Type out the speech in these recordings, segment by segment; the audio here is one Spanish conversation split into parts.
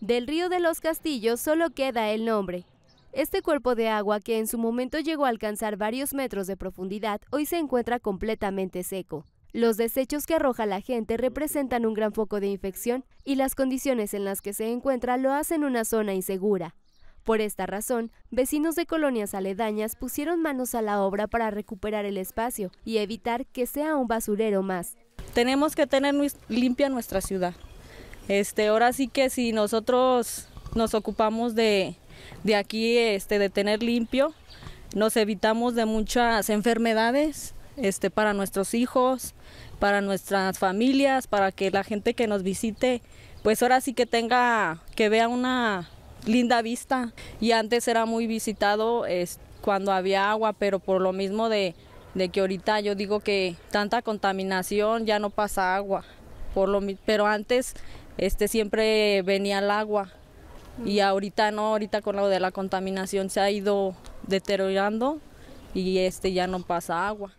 Del río de los Castillos solo queda el nombre. Este cuerpo de agua, que en su momento llegó a alcanzar varios metros de profundidad, hoy se encuentra completamente seco. Los desechos que arroja la gente representan un gran foco de infección y las condiciones en las que se encuentra lo hacen una zona insegura. Por esta razón, vecinos de colonias aledañas pusieron manos a la obra para recuperar el espacio y evitar que sea un basurero más. Tenemos que tener limpia nuestra ciudad. Este, ahora sí que si nosotros nos ocupamos de, aquí, este, de tener limpio, nos evitamos de muchas enfermedades este, para nuestros hijos, para nuestras familias, para que la gente que nos visite, pues ahora sí que tenga, que vea una linda vista. Y antes era muy visitado cuando había agua, pero por lo mismo de que ahorita yo digo que tanta contaminación ya no pasa agua por lo pero antes este siempre venía el agua y mm. ahorita no, ahorita con lo de la contaminación se ha ido deteriorando y este ya no pasa agua.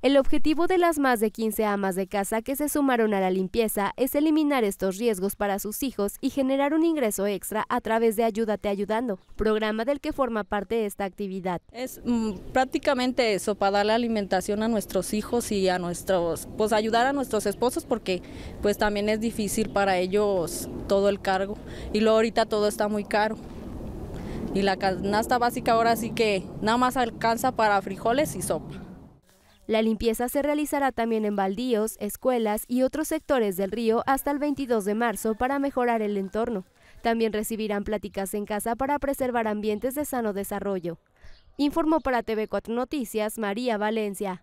El objetivo de las más de 15 amas de casa que se sumaron a la limpieza es eliminar estos riesgos para sus hijos y generar un ingreso extra a través de Ayúdate Ayudando, programa del que forma parte esta actividad. Es mm, prácticamente eso, para dar la alimentación a nuestros hijos y a nuestros, pues ayudar a nuestros esposos porque pues también es difícil para ellos todo el cargo y luego ahorita todo está muy caro y la canasta básica ahora sí que nada más alcanza para frijoles y sopa. La limpieza se realizará también en baldíos, escuelas y otros sectores del río hasta el 22 de marzo para mejorar el entorno. También recibirán pláticas en casa para preservar ambientes de sano desarrollo. Informó para TV4 Noticias María Valencia.